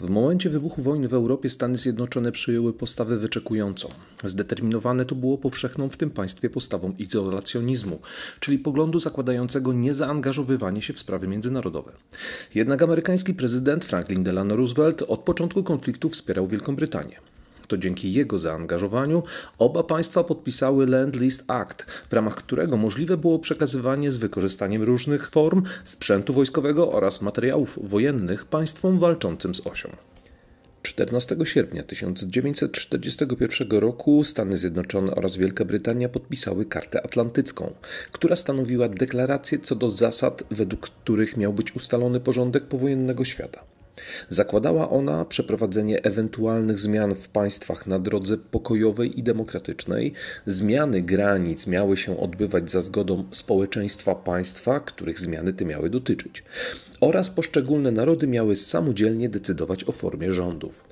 W momencie wybuchu wojny w Europie Stany Zjednoczone przyjęły postawę wyczekującą. Zdeterminowane to było powszechną w tym państwie postawą izolacjonizmu, czyli poglądu zakładającego niezaangażowywanie się w sprawy międzynarodowe. Jednak amerykański prezydent Franklin Delano Roosevelt od początku konfliktu wspierał Wielką Brytanię. To dzięki jego zaangażowaniu oba państwa podpisały Land Lease Act, w ramach którego możliwe było przekazywanie z wykorzystaniem różnych form sprzętu wojskowego oraz materiałów wojennych państwom walczącym z osią. 14 sierpnia 1941 roku Stany Zjednoczone oraz Wielka Brytania podpisały Kartę Atlantycką, która stanowiła deklarację co do zasad, według których miał być ustalony porządek powojennego świata. Zakładała ona przeprowadzenie ewentualnych zmian w państwach na drodze pokojowej i demokratycznej. Zmiany granic miały się odbywać za zgodą społeczeństwa państwa, których zmiany te miały dotyczyć, oraz poszczególne narody miały samodzielnie decydować o formie rządów.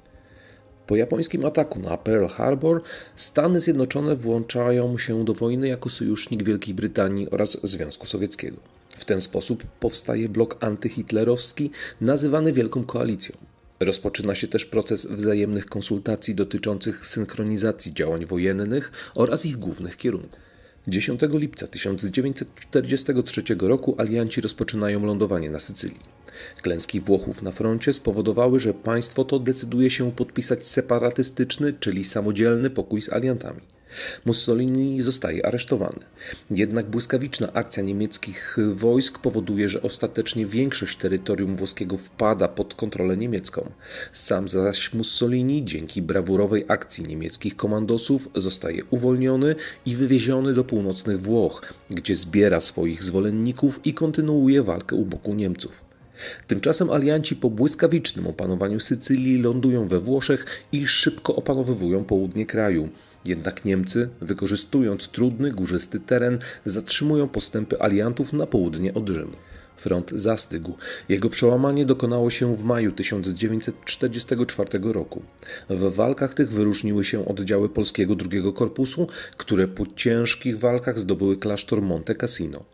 Po japońskim ataku na Pearl Harbor Stany Zjednoczone włączają się do wojny jako sojusznik Wielkiej Brytanii oraz Związku Sowieckiego. W ten sposób powstaje blok antyhitlerowski nazywany Wielką Koalicją. Rozpoczyna się też proces wzajemnych konsultacji dotyczących synchronizacji działań wojennych oraz ich głównych kierunków. 10 lipca 1943 roku alianci rozpoczynają lądowanie na Sycylii. Klęski Włochów na froncie spowodowały, że państwo to decyduje się podpisać separatystyczny, czyli samodzielny pokój z aliantami. Mussolini zostaje aresztowany. Jednak błyskawiczna akcja niemieckich wojsk powoduje, że ostatecznie większość terytorium włoskiego wpada pod kontrolę niemiecką. Sam zaś Mussolini dzięki brawurowej akcji niemieckich komandosów zostaje uwolniony i wywieziony do północnych Włoch, gdzie zbiera swoich zwolenników i kontynuuje walkę u boku Niemców. Tymczasem alianci po błyskawicznym opanowaniu Sycylii lądują we Włoszech i szybko opanowywują południe kraju. Jednak Niemcy, wykorzystując trudny, górzysty teren, zatrzymują postępy aliantów na południe od Rzymu. Front zastygł. Jego przełamanie dokonało się w maju 1944 roku. W walkach tych wyróżniły się oddziały Polskiego II Korpusu, które po ciężkich walkach zdobyły klasztor Monte Cassino.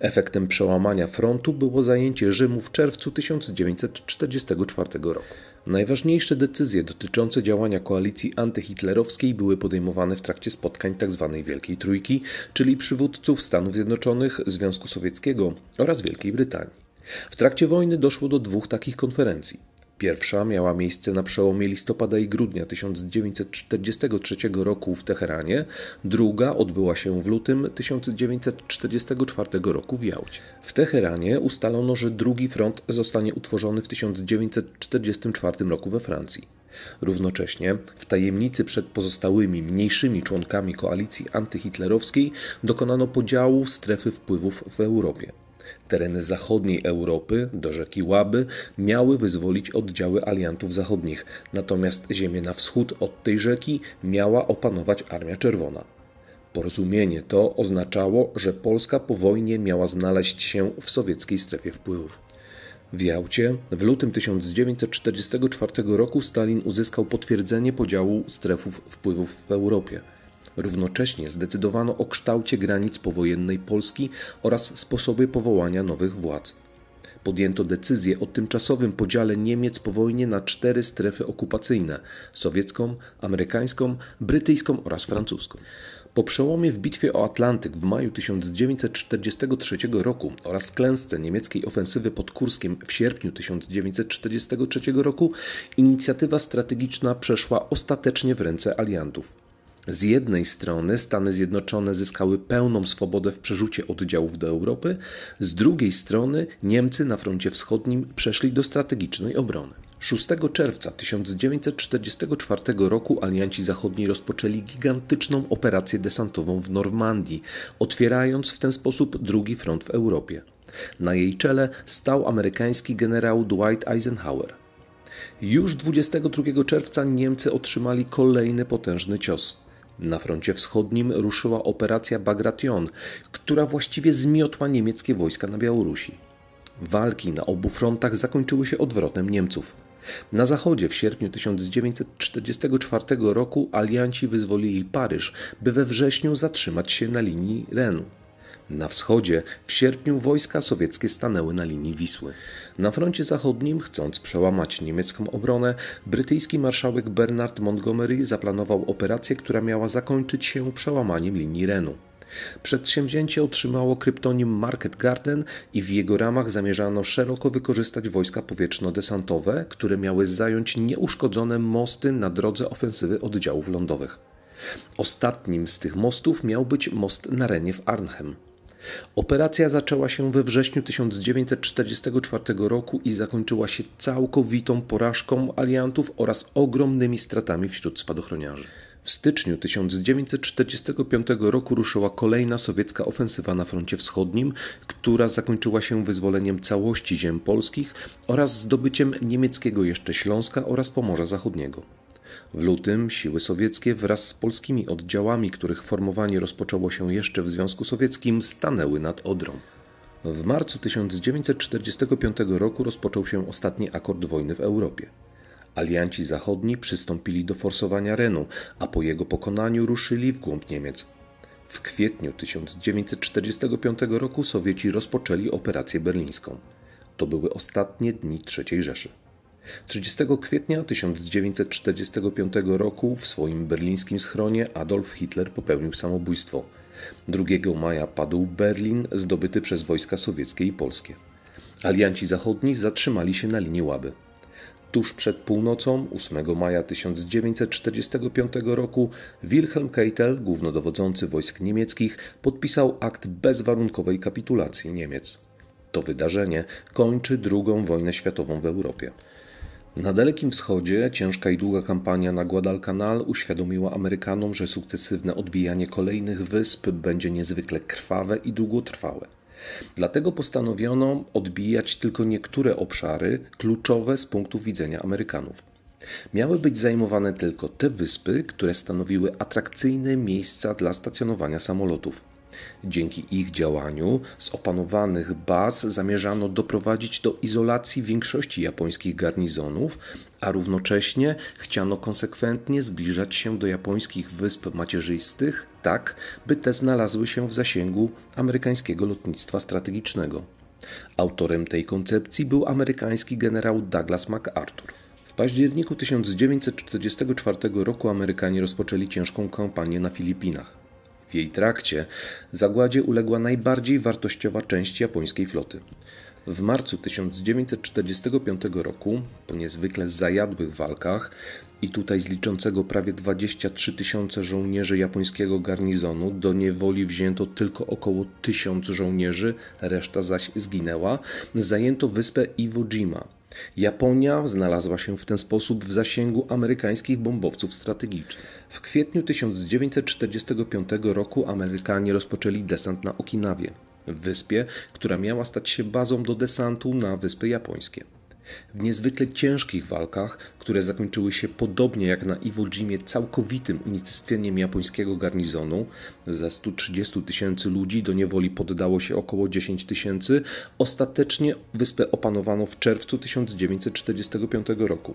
Efektem przełamania frontu było zajęcie Rzymu w czerwcu 1944 roku. Najważniejsze decyzje dotyczące działania koalicji antyhitlerowskiej były podejmowane w trakcie spotkań tzw. Tak Wielkiej Trójki, czyli przywódców Stanów Zjednoczonych, Związku Sowieckiego oraz Wielkiej Brytanii. W trakcie wojny doszło do dwóch takich konferencji. Pierwsza miała miejsce na przełomie listopada i grudnia 1943 roku w Teheranie, druga odbyła się w lutym 1944 roku w Jałcie. W Teheranie ustalono, że drugi front zostanie utworzony w 1944 roku we Francji. Równocześnie w tajemnicy przed pozostałymi mniejszymi członkami koalicji antyhitlerowskiej dokonano podziału strefy wpływów w Europie. Tereny zachodniej Europy do rzeki Łaby miały wyzwolić oddziały aliantów zachodnich, natomiast ziemię na wschód od tej rzeki miała opanować Armia Czerwona. Porozumienie to oznaczało, że Polska po wojnie miała znaleźć się w sowieckiej strefie wpływów. W Jałcie w lutym 1944 roku Stalin uzyskał potwierdzenie podziału strefów wpływów w Europie – Równocześnie zdecydowano o kształcie granic powojennej Polski oraz sposobie powołania nowych władz. Podjęto decyzję o tymczasowym podziale Niemiec po wojnie na cztery strefy okupacyjne sowiecką, amerykańską, brytyjską oraz francuską. Po przełomie w bitwie o Atlantyk w maju 1943 roku oraz klęsce niemieckiej ofensywy pod Kurskiem w sierpniu 1943 roku inicjatywa strategiczna przeszła ostatecznie w ręce aliantów. Z jednej strony Stany Zjednoczone zyskały pełną swobodę w przerzucie oddziałów do Europy, z drugiej strony Niemcy na froncie wschodnim przeszli do strategicznej obrony. 6 czerwca 1944 roku alianci zachodni rozpoczęli gigantyczną operację desantową w Normandii, otwierając w ten sposób drugi front w Europie. Na jej czele stał amerykański generał Dwight Eisenhower. Już 22 czerwca Niemcy otrzymali kolejny potężny cios. Na froncie wschodnim ruszyła operacja Bagration, która właściwie zmiotła niemieckie wojska na Białorusi. Walki na obu frontach zakończyły się odwrotem Niemców. Na zachodzie w sierpniu 1944 roku alianci wyzwolili Paryż, by we wrześniu zatrzymać się na linii Renu. Na wschodzie w sierpniu wojska sowieckie stanęły na linii Wisły. Na froncie zachodnim, chcąc przełamać niemiecką obronę, brytyjski marszałek Bernard Montgomery zaplanował operację, która miała zakończyć się przełamaniem linii Renu. Przedsięwzięcie otrzymało kryptonim Market Garden i w jego ramach zamierzano szeroko wykorzystać wojska powietrzno-desantowe, które miały zająć nieuszkodzone mosty na drodze ofensywy oddziałów lądowych. Ostatnim z tych mostów miał być most na Renie w Arnhem. Operacja zaczęła się we wrześniu 1944 roku i zakończyła się całkowitą porażką aliantów oraz ogromnymi stratami wśród spadochroniarzy. W styczniu 1945 roku ruszyła kolejna sowiecka ofensywa na froncie wschodnim, która zakończyła się wyzwoleniem całości ziem polskich oraz zdobyciem niemieckiego jeszcze Śląska oraz Pomorza Zachodniego. W lutym siły sowieckie wraz z polskimi oddziałami, których formowanie rozpoczęło się jeszcze w Związku Sowieckim, stanęły nad Odrą. W marcu 1945 roku rozpoczął się ostatni akord wojny w Europie. Alianci zachodni przystąpili do forsowania Renu, a po jego pokonaniu ruszyli w głąb Niemiec. W kwietniu 1945 roku Sowieci rozpoczęli operację berlińską. To były ostatnie dni III Rzeszy. 30 kwietnia 1945 roku w swoim berlińskim schronie Adolf Hitler popełnił samobójstwo. 2 maja padł Berlin zdobyty przez wojska sowieckie i polskie. Alianci zachodni zatrzymali się na linii Łaby. Tuż przed północą, 8 maja 1945 roku, Wilhelm Keitel, głównodowodzący wojsk niemieckich, podpisał akt bezwarunkowej kapitulacji Niemiec. To wydarzenie kończy II wojnę światową w Europie. Na Dalekim Wschodzie ciężka i długa kampania na Guadalcanal uświadomiła Amerykanom, że sukcesywne odbijanie kolejnych wysp będzie niezwykle krwawe i długotrwałe. Dlatego postanowiono odbijać tylko niektóre obszary kluczowe z punktu widzenia Amerykanów. Miały być zajmowane tylko te wyspy, które stanowiły atrakcyjne miejsca dla stacjonowania samolotów. Dzięki ich działaniu z opanowanych baz zamierzano doprowadzić do izolacji większości japońskich garnizonów, a równocześnie chciano konsekwentnie zbliżać się do japońskich wysp macierzystych, tak by te znalazły się w zasięgu amerykańskiego lotnictwa strategicznego. Autorem tej koncepcji był amerykański generał Douglas MacArthur. W październiku 1944 roku Amerykanie rozpoczęli ciężką kampanię na Filipinach. W jej trakcie zagładzie uległa najbardziej wartościowa część japońskiej floty. W marcu 1945 roku, po niezwykle zajadłych walkach, i tutaj z liczącego prawie 23 tysiące żołnierzy japońskiego garnizonu do niewoli wzięto tylko około 1000 żołnierzy, reszta zaś zginęła, zajęto wyspę Iwo Jima Japonia znalazła się w ten sposób w zasięgu amerykańskich bombowców strategicznych. W kwietniu 1945 roku Amerykanie rozpoczęli desant na Okinawie, wyspie, która miała stać się bazą do desantu na Wyspy Japońskie. W niezwykle ciężkich walkach, które zakończyły się podobnie jak na Iwo Jimie całkowitym unicestwieniem japońskiego garnizonu, ze 130 tysięcy ludzi do niewoli poddało się około 10 tysięcy, ostatecznie wyspę opanowano w czerwcu 1945 roku.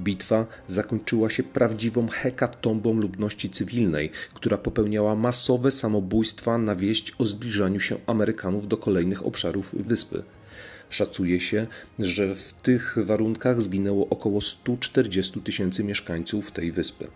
Bitwa zakończyła się prawdziwą hekatombą ludności cywilnej, która popełniała masowe samobójstwa na wieść o zbliżaniu się Amerykanów do kolejnych obszarów wyspy. Szacuje się, że w tych warunkach zginęło około 140 tysięcy mieszkańców tej wyspy.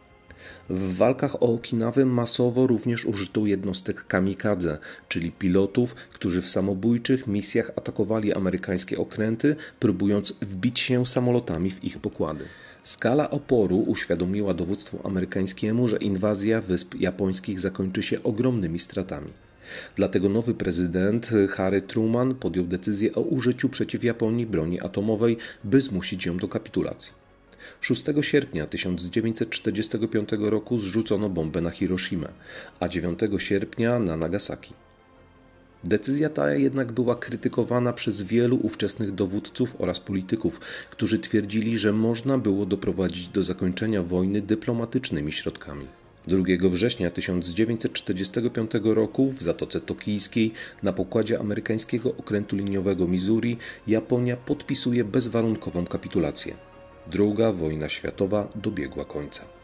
W walkach o Okinawę masowo również użyto jednostek kamikadze, czyli pilotów, którzy w samobójczych misjach atakowali amerykańskie okręty, próbując wbić się samolotami w ich pokłady. Skala oporu uświadomiła dowództwu amerykańskiemu, że inwazja wysp japońskich zakończy się ogromnymi stratami. Dlatego nowy prezydent y, Harry Truman podjął decyzję o użyciu przeciw Japonii broni atomowej, by zmusić ją do kapitulacji. 6 sierpnia 1945 roku zrzucono bombę na Hiroshima, a 9 sierpnia na Nagasaki. Decyzja ta jednak była krytykowana przez wielu ówczesnych dowódców oraz polityków, którzy twierdzili, że można było doprowadzić do zakończenia wojny dyplomatycznymi środkami. 2 września 1945 roku w Zatoce Tokijskiej na pokładzie amerykańskiego okrętu liniowego Missouri Japonia podpisuje bezwarunkową kapitulację. Druga wojna światowa dobiegła końca.